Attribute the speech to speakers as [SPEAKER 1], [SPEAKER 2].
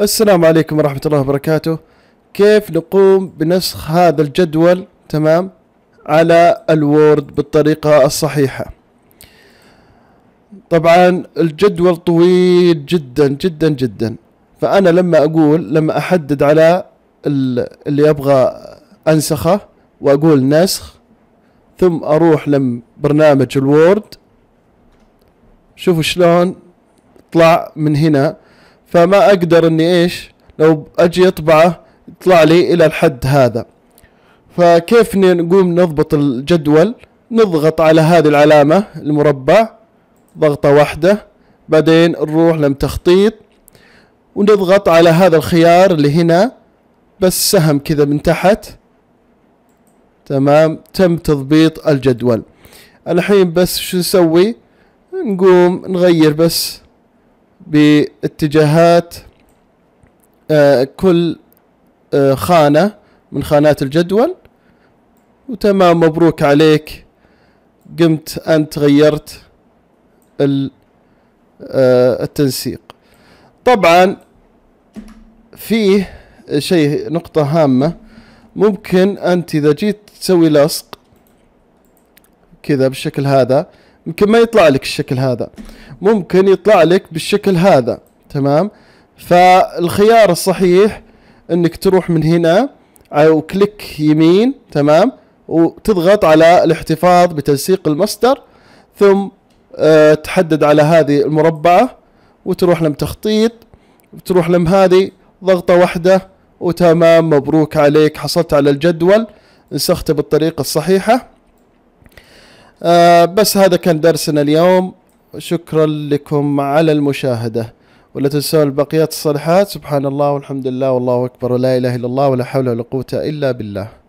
[SPEAKER 1] السلام عليكم ورحمة الله وبركاته كيف نقوم بنسخ هذا الجدول تمام على الوورد بالطريقة الصحيحة طبعا الجدول طويل جدا جدا جدا فأنا لما أقول لما أحدد على اللي أبغى أنسخه وأقول نسخ ثم أروح لبرنامج الوورد شوفوا شلون طلع من هنا فما اقدر اني ايش لو اجي اطبعه يطلع لي الى الحد هذا فكيف نقوم نضبط الجدول نضغط على هذه العلامة المربع ضغطة واحدة بعدين نروح لم تخطيط ونضغط على هذا الخيار اللي هنا بس سهم كذا من تحت تمام تم تضبيط الجدول الحين بس شو نسوي نقوم نغير بس باتجاهات آه، كل آه، خانة من خانات الجدول وتمام مبروك عليك قمت أنت غيرت آه، التنسيق طبعا فيه شيء نقطة هامة ممكن أنت إذا جيت تسوي لصق كذا بالشكل هذا يمكن ما يطلع لك الشكل هذا ممكن يطلع لك بالشكل هذا تمام فالخيار الصحيح انك تروح من هنا او كليك يمين تمام وتضغط على الاحتفاظ بتنسيق المصدر ثم أه تحدد على هذه المربعة وتروح لم تخطيط وتروح لم هذه ضغطة واحدة وتمام مبروك عليك حصلت على الجدول نسخته بالطريقة الصحيحة آه، بس هذا كان درسنا اليوم شكرا لكم على المشاهدة ولا تنسون البقيات الصالحات سبحان الله والحمد لله والله أكبر ولا إله إلا الله ولا حول ولا قوة إلا بالله